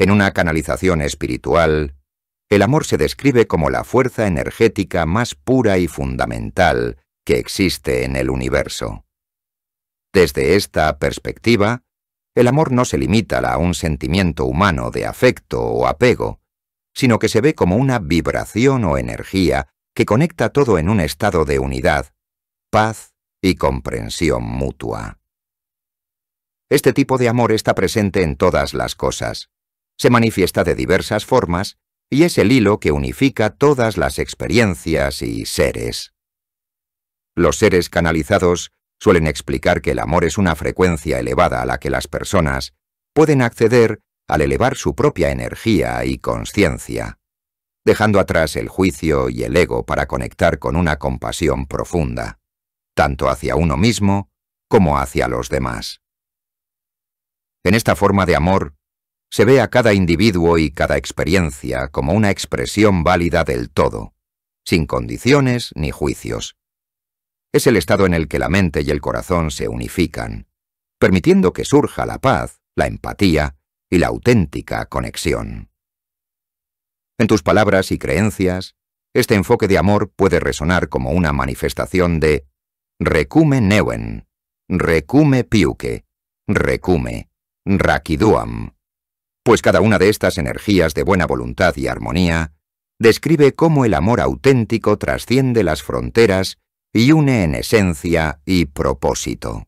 En una canalización espiritual, el amor se describe como la fuerza energética más pura y fundamental que existe en el universo. Desde esta perspectiva, el amor no se limita a un sentimiento humano de afecto o apego, sino que se ve como una vibración o energía que conecta todo en un estado de unidad, paz y comprensión mutua. Este tipo de amor está presente en todas las cosas, se manifiesta de diversas formas y es el hilo que unifica todas las experiencias y seres. Los seres canalizados suelen explicar que el amor es una frecuencia elevada a la que las personas pueden acceder al elevar su propia energía y conciencia, dejando atrás el juicio y el ego para conectar con una compasión profunda, tanto hacia uno mismo como hacia los demás. En esta forma de amor, se ve a cada individuo y cada experiencia como una expresión válida del todo, sin condiciones ni juicios. Es el estado en el que la mente y el corazón se unifican, permitiendo que surja la paz, la empatía y la auténtica conexión. En tus palabras y creencias, este enfoque de amor puede resonar como una manifestación de recume neuen, recume piuque, recume, raquiduam pues cada una de estas energías de buena voluntad y armonía describe cómo el amor auténtico trasciende las fronteras y une en esencia y propósito.